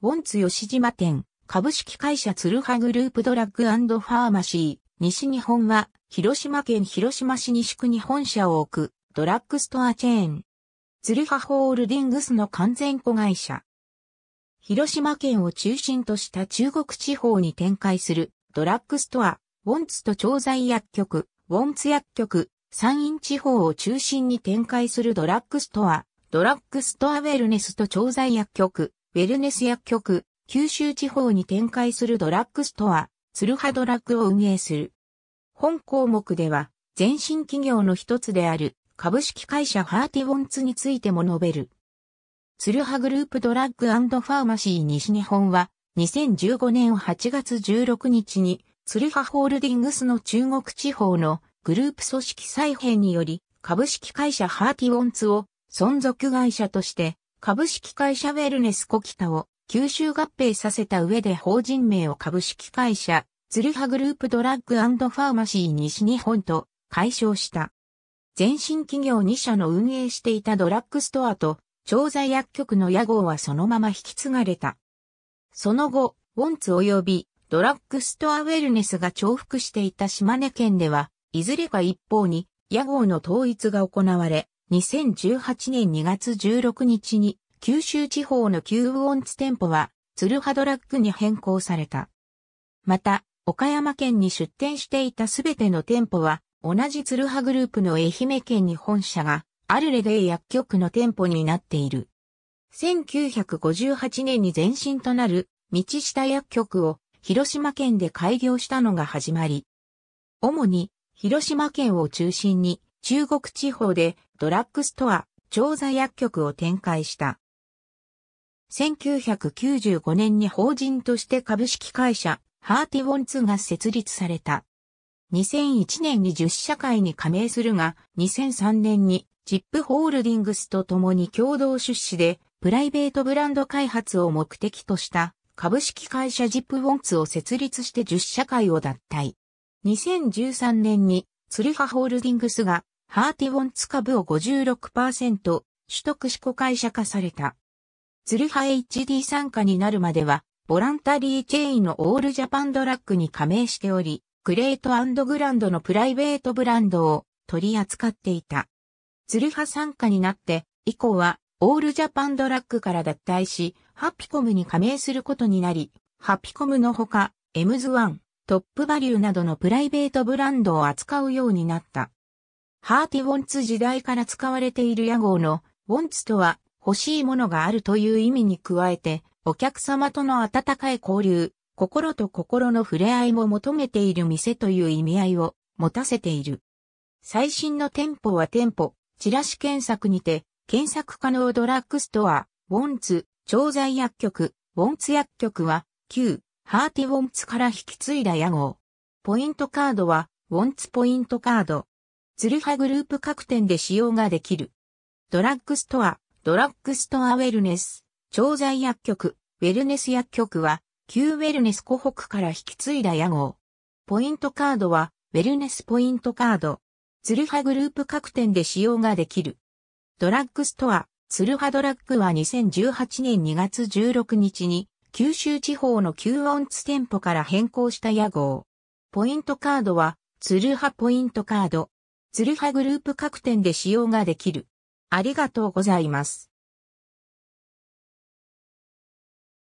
ウォンツ吉島店、株式会社ツルハグループドラッグファーマシー、西日本は、広島県広島市西区に本社を置く、ドラッグストアチェーン。ツルハホールディングスの完全子会社。広島県を中心とした中国地方に展開する、ドラッグストア、ウォンツと調剤薬局、ウォンツ薬局、山陰地方を中心に展開するドラッグストア、ドラッグストアウェルネスと調剤薬局、ウェルネス薬局、九州地方に展開するドラッグストア、鶴葉ドラッグを運営する。本項目では、前身企業の一つである株式会社ハーティウォンツについても述べる。鶴葉グループドラッグファーマシー西日本は、2015年8月16日に、鶴葉ホールディングスの中国地方のグループ組織再編により、株式会社ハーティウォンツを存続会社として株式会社ウェルネスコキタを吸収合併させた上で法人名を株式会社、ツルハグループドラッグファーマシー西日本と解消した。前身企業2社の運営していたドラッグストアと、調剤薬局の屋号はそのまま引き継がれた。その後、ウォンツ及びドラッグストアウェルネスが重複していた島根県では、いずれか一方に屋号の統一が行われ、2018年2月16日に九州地方の旧ウオンツ店舗はツルハドラッグに変更された。また、岡山県に出店していたすべての店舗は同じツルハグループの愛媛県に本社があるレデイ薬局の店舗になっている。1958年に前身となる道下薬局を広島県で開業したのが始まり、主に広島県を中心に中国地方でドラッグストア、調査薬局を展開した。1995年に法人として株式会社、ハーティウォンツが設立された。2001年に10社会に加盟するが、2003年にジップホールディングスと共に共同出資で、プライベートブランド開発を目的とした株式会社ジップウォンツを設立して10社会を脱退。2013年にツルハホールディングスが、ハーティウォンツ株を56%取得し子会社化された。ツルハ HD 参加になるまでは、ボランタリーチェインのオールジャパンドラッグに加盟しており、クレートグランドのプライベートブランドを取り扱っていた。ツルハ参加になって以降はオールジャパンドラッグから脱退し、ハピコムに加盟することになり、ハピコムのほか、エムズワン、トップバリューなどのプライベートブランドを扱うようになった。ハーティウォンツ時代から使われている屋号のウォンツとは欲しいものがあるという意味に加えて、お客様との温かい交流、心と心の触れ合いも求めている店という意味合いを持たせている。最新の店舗は店舗、チラシ検索にて、検索可能ドラッグストア、ウォンツ、調剤薬局、ウォンツ薬局は、旧、ハーティ・ウォンツから引き継いだ屋号。ポイントカードは、ウォンツポイントカード。ツルハグループ各店で使用ができる。ドラッグストア、ドラッグストアウェルネス、調剤薬局、ウェルネス薬局は、旧ウェルネス湖北から引き継いだ屋号。ポイントカードは、ウェルネスポイントカード。ツルハグループ各店で使用ができる。ドラッグストア、ツルハドラッグは2018年2月16日に、九州地方の9オンツ店舗から変更した屋号。ポイントカードは、鶴葉ポイントカード。鶴葉グループ各店で使用ができる。ありがとうございます。